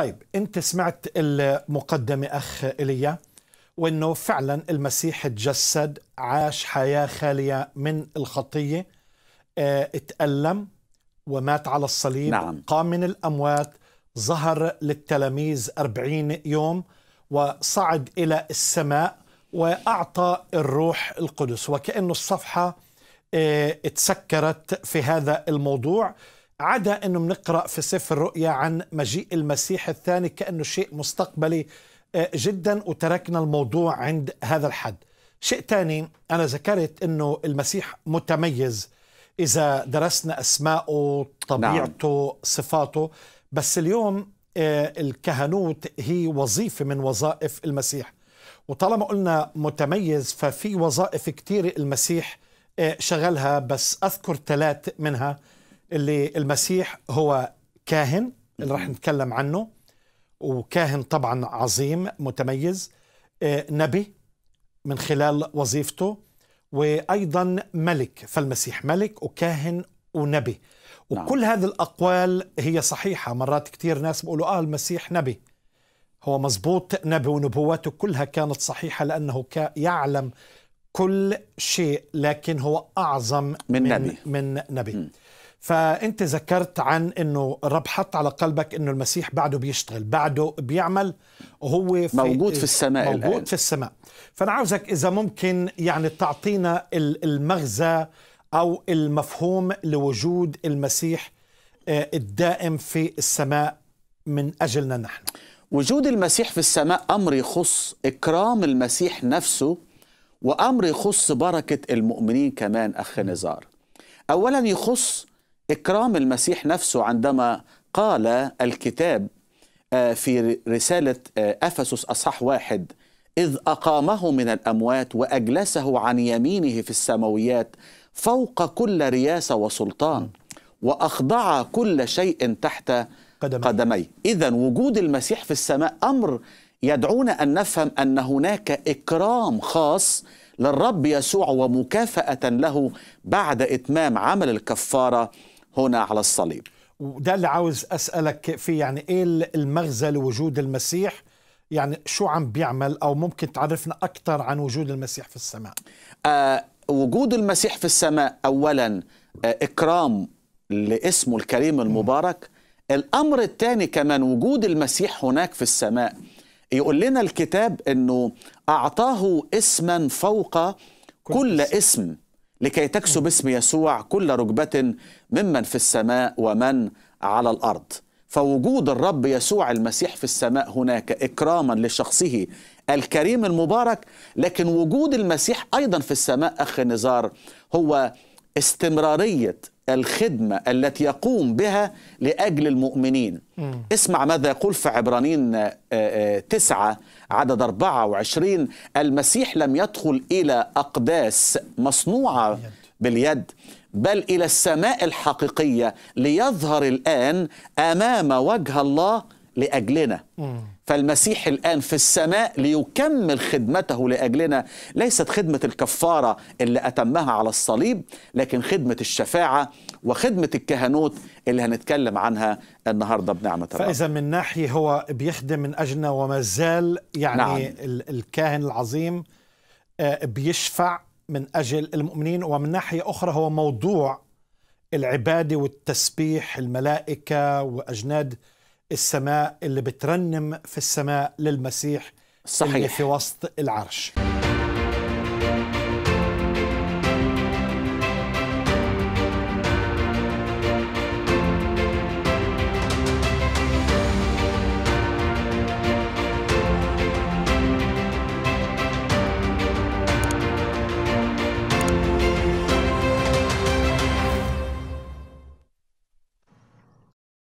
طيب أنت سمعت المقدمة أخ إليا وأنه فعلا المسيح تجسد عاش حياة خالية من الخطية آه، اتألم ومات على الصليب نعم. قام من الأموات ظهر للتلاميذ أربعين يوم وصعد إلى السماء وأعطى الروح القدس وكأنه الصفحة آه، اتسكرت في هذا الموضوع عدا انه بنقرا في سفر الرؤيا عن مجيء المسيح الثاني كانه شيء مستقبلي آه، جدا وتركنا الموضوع عند هذا الحد. شيء ثاني انا ذكرت انه المسيح متميز اذا درسنا اسماءه، طبيعته، نعم. صفاته، بس اليوم آه، الكهنوت هي وظيفه من وظائف المسيح. وطالما قلنا متميز ففي وظائف كثيره المسيح آه، شغلها بس اذكر ثلاث منها اللي المسيح هو كاهن اللي راح نتكلم عنه وكاهن طبعا عظيم متميز آه، نبي من خلال وظيفته وايضا ملك فالمسيح ملك وكاهن ونبي نعم. وكل هذه الاقوال هي صحيحه مرات كثير ناس بيقولوا اه المسيح نبي هو مزبوط نبي ونبواته كلها كانت صحيحه لانه يعلم كل شيء لكن هو اعظم من, من نبي من نبي فانت ذكرت عن انه الرب حط على قلبك انه المسيح بعده بيشتغل بعده بيعمل وهو في موجود في إيه، السماء موجود الآن. في السماء فانا عاوزك اذا ممكن يعني تعطينا المغزى او المفهوم لوجود المسيح آه، الدائم في السماء من اجلنا نحن وجود المسيح في السماء امر يخص اكرام المسيح نفسه وامر يخص بركه المؤمنين كمان اخ نزار اولا يخص إكرام المسيح نفسه عندما قال الكتاب آه، في رسالة آه، أفسس أصح واحد إذ أقامه من الأموات وأجلسه عن يمينه في السماويات فوق كل رياسة وسلطان وأخضع كل شيء تحت قدمي, قدمي. إذا وجود المسيح في السماء أمر يدعونا أن نفهم أن هناك إكرام خاص للرب يسوع ومكافأة له بعد إتمام عمل الكفارة هنا على الصليب وده اللي عاوز أسألك فيه يعني إيه المغزى لوجود المسيح يعني شو عم بيعمل أو ممكن تعرفنا أكثر عن وجود المسيح في السماء آه وجود المسيح في السماء أولا آه إكرام لاسمه الكريم المبارك الأمر الثاني كمان وجود المسيح هناك في السماء يقول لنا الكتاب أنه أعطاه اسما فوق كل, كل اسم, اسم. لكي تكسب نعم. اسم يسوع كل ركبة ممن في السماء ومن على الأرض فوجود الرب يسوع المسيح في السماء هناك إكراما لشخصه الكريم المبارك لكن وجود المسيح أيضا في السماء أخ نزار هو استمرارية الخدمة التي يقوم بها لأجل المؤمنين م. اسمع ماذا يقول في عبرانين آه، آه، تسعة عدد 24 المسيح لم يدخل إلى أقداس مصنوعة باليد بل إلى السماء الحقيقية ليظهر الآن أمام وجه الله لأجلنا فالمسيح الآن في السماء ليكمل خدمته لأجلنا ليست خدمة الكفارة اللي أتمها على الصليب لكن خدمة الشفاعة وخدمة الكهنوت اللي هنتكلم عنها النهاردة بنعمة الله فإذا من ناحية هو بيخدم من أجلنا وما زال يعني نعم. الكاهن العظيم آه، بيشفع من أجل المؤمنين ومن ناحية أخرى هو موضوع العبادة والتسبيح الملائكة وأجناد السماء اللي بترنم في السماء للمسيح صحيح اللي في وسط العرش